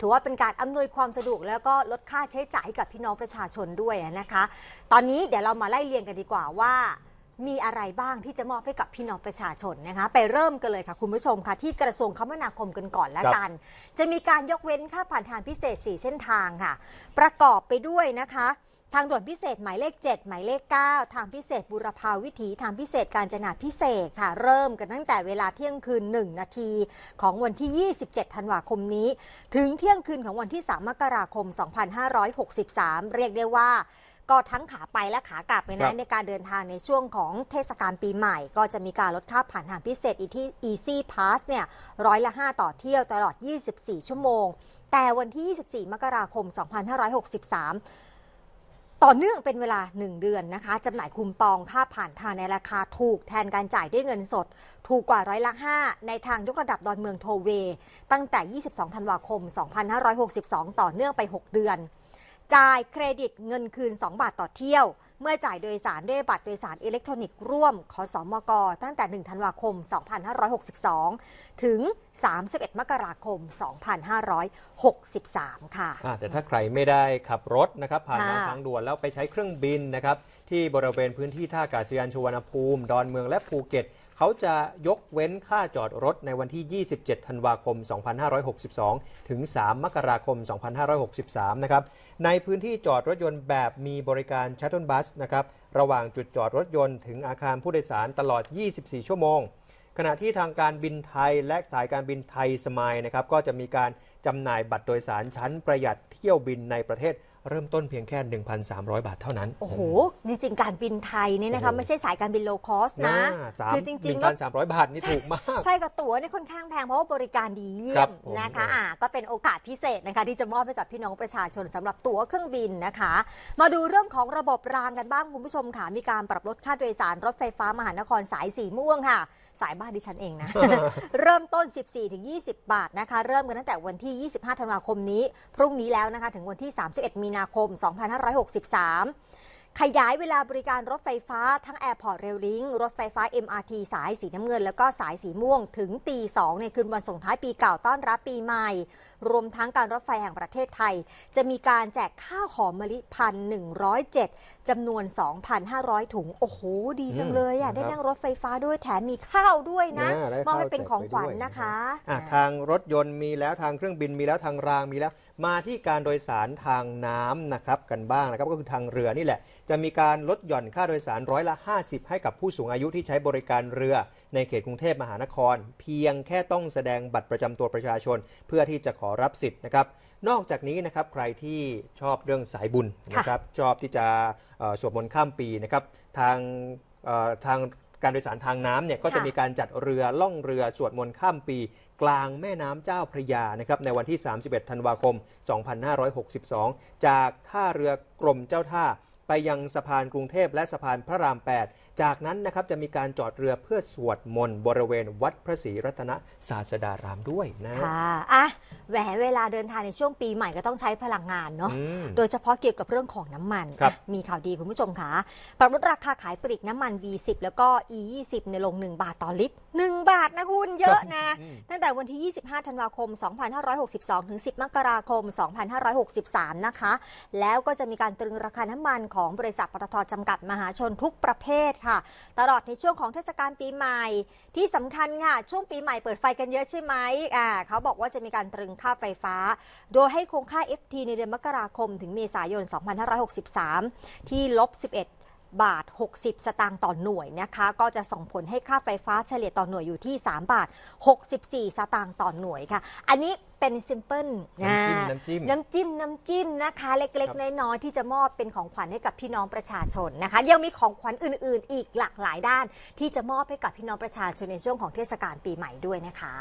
ถือว่าเป็นการอำนวยความสะดวกแล้วก็ลดค่าใช้จ่ายให้กับพี่น้องประชาชนด้วยนะคะ ตอนนี้เดี๋ยวเรามาไล่เรียงกันดีกว่าว่า มีอะไรบ้างที่จะมอบให้กับพี่น้องประชาชนนะคะ ไปเริ่มกันเลยค่ะ คุณผู้ชมค่ะที่กระทรวงคมนาคมกันก่อนแล้วกัน จะมีการยกเว้นค่าผ่านทางพิเศษ 4 เส้นทางค่ะ ประกอบไปด้วยนะคะทางด่วนพิเศษหมายเลข7หมายเลข9ทางพิเศษบุรพาวิถีทางพิเศษการจนาพิเศษค่ะ เริ่มกันตั้งแต่เวลาเที่ยงคืน 1 นาที ของวันที่ 27ธันวาคมนี้ ถึงเที่ยงคืนของวันที่ 3 มกราคม 2563 เรียกได้ว่าก็ทั้งขาไปและขากลับเลยนะในการเดินทางในช่วงของเทศกาลปีใหม่ก็จะมีการลดค่าผ่านทางพิเศษอีที่ Easy Pass เนี่ยร้อยละ5 ต่อเที่ยวตลอด 24 ชั่วโมง แต่วันที่ 24 มกราคม 2563ต่อเนื่องเป็นเวลา 1 เดือน นะคะจำหน่ายคูมปองค่าผ่านทางในราคาถูกแทนการจ่ายด้วยเงินสดถูกกว่าร้อยละ 5 ในทางยกระดับดอนเมืองโทเวตั้งแต่ 22ธันวาคม 2562 ต่อเนื่องไป 6 เดือนจ่ายเครดิตเงินคืน 2 บาทต่อเที่ยวเมื่อจ่ายโดยสารด้วยบัตรโดยสารอิเล็กทรอนิกส์ร่วมขอสอมกตั้งแต่ 1 ธันวาคม 2562 ถึง 31 มกราคม 2563 ค่ะะแต่ถ้าใครไม่ได้ขับรถนะครับผ่านทางทางด่วนแล้วไปใช้เครื่องบินนะครับ ที่บริเวณพื้นที่ท่าอากาศยานชวนภูมิ ดอนเมืองและภูเก็ต เขาจะยกเว้นค่าจอดรถในวันที่ 27 ธันวาคม 2562 ถึง 3 มกราคม 2563 นะครับในพื้นที่จอดรถยนต์แบบมีบริการชัตเทิลบัสนะครับระหว่างจุดจอดรถยนต์ถึงอาคารผู้โดยสารตลอด 24 ชั่วโมง ขณะที่ทางการบินไทยและสายการบินไทยสมายนะครับก็จะมีการจำหน่ายบัตรโดยสารชั้นประหยัดเที่ยวบินในประเทศเริ่มต้นเพียงแค่ 1,300 บาทเท่านั้น โอ้โห จริง ๆ การบินไทยเนี่ยนะคะไม่ใช่สายการบินโลคอสนะ คือจริงๆ1,300 บาทนี่ถูกมาก ใช่กับตั๋วนี่ค่อนข้างแพงเพราะว่าบริการดีเยี่ยมนะคะ อ่า ก็เป็นโอกาสพิเศษนะคะที่จะมอบให้กับพี่น้องประชาชน สำหรับตั๋วเครื่องบินนะคะ มาดูเรื่องของระบบรางกันบ้างคุณผู้ชมค่ะ มีการปรับลดค่าโดยสารรถไฟฟ้ามหานครสายสีม่วงค่ะ สายบ้านดิฉันเองนะ เริ่มต้น 14-20 บาทนะคะ เริ่มกันตั้งแต่วันที่ 25 ธันวาคมนี้ พรุ่งนี้แล้วนะคะ ถึงวันที่ 31มีีนาคม 2563ขยายเวลาบริการรถไฟฟ้าทั้งแอร์พอร์ตเรลลิงรถไฟฟ้า MRT สายสีน้ำเงิน แล้วก็สายสีม่วงถึงตีสองในคืนวันส่งท้ายปีเก่าต้อนรับปีใหม่ รวมทั้งการรถไฟแห่งประเทศไทย จะมีการแจกข้าวหอมมะลิพันหนึ่งร้อยเจ็ดจำนวน 2,500 ถุง โอ้โหดีจังเลยอ่ะได้นั่งรถไฟฟ้าด้วยแถมมีข้าวด้วยนะมอบให้เป็นของขวัญนะคะทางรถยนต์มีแล้วทางเครื่องบินมีแล้วทางรางมีแล้วมาที่การโดยสารทางน้ำนะครับกันบ้างนะครับก็คือทางเรือนี่แหละจะมีการลดหย่อนค่าโดยสารร้อยละ50ให้กับผู้สูงอายุที่ใช้บริการเรือในเขตกรุงเทพมหานคร เพียงแค่ต้องแสดงบัตรประจำตัวประชาชนเพื่อที่จะขอรับสิทธิ์นะครับนอกจากนี้นะครับใครที่ชอบเรื่องสายบุญนะครับชอบที่จะสวดมนต์ข้ามปีนะครับทางทางการโดยสารทางน้ำเนี่ยก็จะมีการจัดเรือล่องเรือ สวดมนต์ข้ามปี กลางแม่น้ำเจ้าพระยานะครับในวันที่ 31ธันวาคม 2562 จากท่าเรือกรมเจ้าท่าไปยังสะพานกรุงเทพและสะพานพระราม 8 จากนั้นนะครับ จะมีการจอดเรือเพื่อสวดมนต์ บริเวณวัดพระศรีรัตนศาสดารามด้วยนะค่ะอ่ะแหวเวลาเดินทางในช่วงปีใหม่ก็ต้องใช้พลังงานเนาะ โดยเฉพาะเกี่ยวกับเรื่องของน้ำมัน มีข่าวดีคุณผู้ชมค่ะ ปรับลดราคาขายปลีกน้ำมัน V10 แล้วก็ E20 ในลง 1 บาทต่อลิตร 1 บาทนะคุณเยอะนะตั้งแต่วันที่ 25 ธันวาคม 2562 ถึง 10 มกราคม 2563 นะคะ แล้วก็จะมีการตรึงราคาน้ำมันของบริษัทปตทจำกัดมหาชนทุกประเภทค่ะ ตลอดในช่วงของเทศกาลปีใหม่ ที่สำคัญค่ะ ช่วงปีใหม่เปิดไฟกันเยอะใช่ไหมอ่าเขาบอกว่าจะมีการตรึงค่าไฟฟ้า โดยให้คงค่า FT ในเดือนมกราคม ถึงเมษายน 2563 ที่ลบ 11 บาท 60 สตางค์ต่อหน่วยนะคะ ก็จะส่งผลให้ค่าไฟฟ้าเฉลี่ยต่อหน่วยอยู่ที่ 3 บาท 64 สตางค์ต่อหน่วยค่ะ อันนี้เป็นซิมเพิลน้ำจิ้ม น้ำจิ้ม น้ำจิ้ม น้ำจิ้มนะคะ เล็กๆ น้อยๆ ที่จะมอบเป็นของขวัญให้กับพี่น้องประชาชนนะคะยังมีของขวัญอื่นๆ อีกหลากหลายด้าน ที่จะมอบให้กับพี่น้องประชาชนในช่วงของเทศกาลปีใหม่ด้วยนะคะ